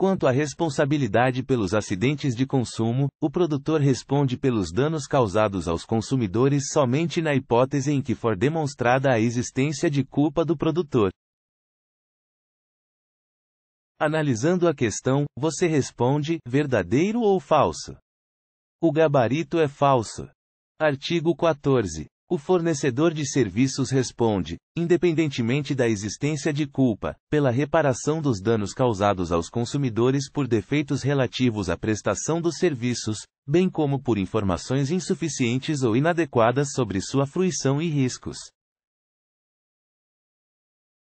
Quanto à responsabilidade pelos acidentes de consumo, o produtor responde pelos danos causados aos consumidores somente na hipótese em que for demonstrada a existência de culpa do produtor. Analisando a questão, você responde: verdadeiro ou falso? O gabarito é falso. Artigo 14. O fornecedor de serviços responde, independentemente da existência de culpa, pela reparação dos danos causados aos consumidores por defeitos relativos à prestação dos serviços, bem como por informações insuficientes ou inadequadas sobre sua fruição e riscos.